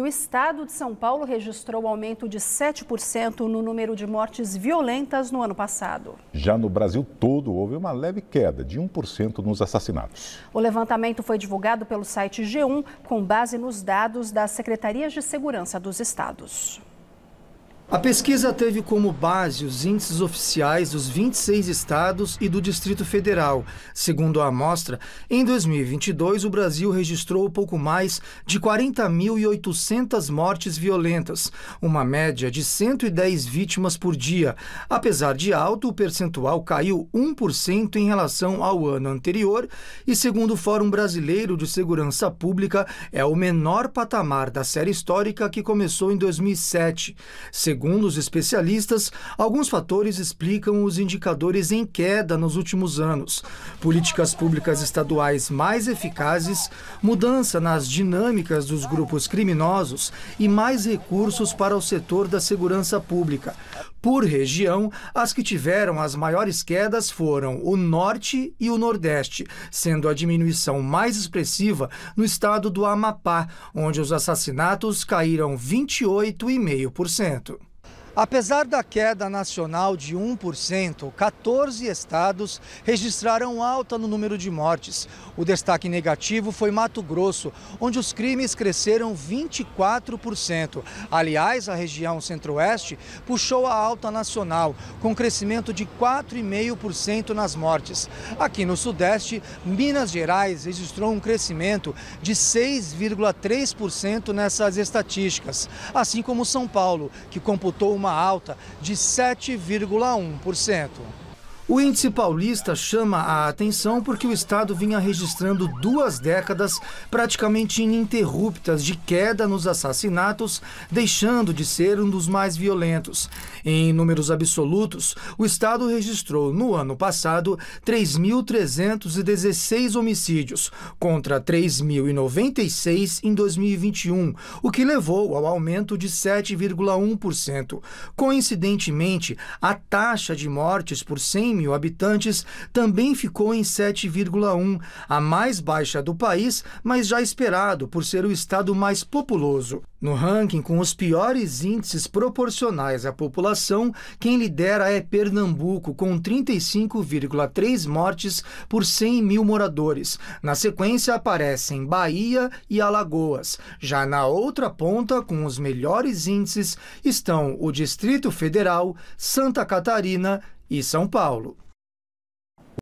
o estado de São Paulo registrou um aumento de 7% no número de mortes violentas no ano passado. Já no Brasil todo, houve uma leve queda de 1% nos assassinatos. O levantamento foi divulgado pelo site G1 com base nos dados das secretarias de segurança dos estados. A pesquisa teve como base os índices oficiais dos 26 estados e do Distrito Federal. Segundo a amostra, em 2022 o Brasil registrou pouco mais de 40.800 mortes violentas, uma média de 110 vítimas por dia. Apesar de alto, o percentual caiu 1% em relação ao ano anterior e, segundo o Fórum Brasileiro de Segurança Pública, é o menor patamar da série histórica que começou em 2007. Segundo Segundo os especialistas, alguns fatores explicam os indicadores em queda nos últimos anos: políticas públicas estaduais mais eficazes, mudança nas dinâmicas dos grupos criminosos e mais recursos para o setor da segurança pública. Por região, as que tiveram as maiores quedas foram o Norte e o Nordeste, sendo a diminuição mais expressiva no estado do Amapá, onde os assassinatos caíram 28,5%. Apesar da queda nacional de 1%, 14 estados registraram alta no número de mortes. O destaque negativo foi Mato Grosso, onde os crimes cresceram 24%. Aliás, a região centro-oeste puxou a alta nacional, com crescimento de 4,5% nas mortes. Aqui no sudeste, Minas Gerais registrou um crescimento de 6,3% nessas estatísticas, assim como São Paulo, que computou uma alta de 7,1%. O índice paulista chama a atenção porque o estado vinha registrando duas décadas praticamente ininterruptas de queda nos assassinatos, deixando de ser um dos mais violentos. Em números absolutos, o estado registrou no ano passado 3.316 homicídios, contra 3.096 em 2021, o que levou ao aumento de 7,1%. Coincidentemente, a taxa de mortes por 100 100 mil habitantes, também ficou em 7,1, a mais baixa do país, mas já esperado por ser o estado mais populoso. No ranking com os piores índices proporcionais à população, quem lidera é Pernambuco, com 35,3 mortes por 100 mil moradores. Na sequência aparecem Bahia e Alagoas. Já na outra ponta, com os melhores índices, estão o Distrito Federal, Santa Catarina e São Paulo.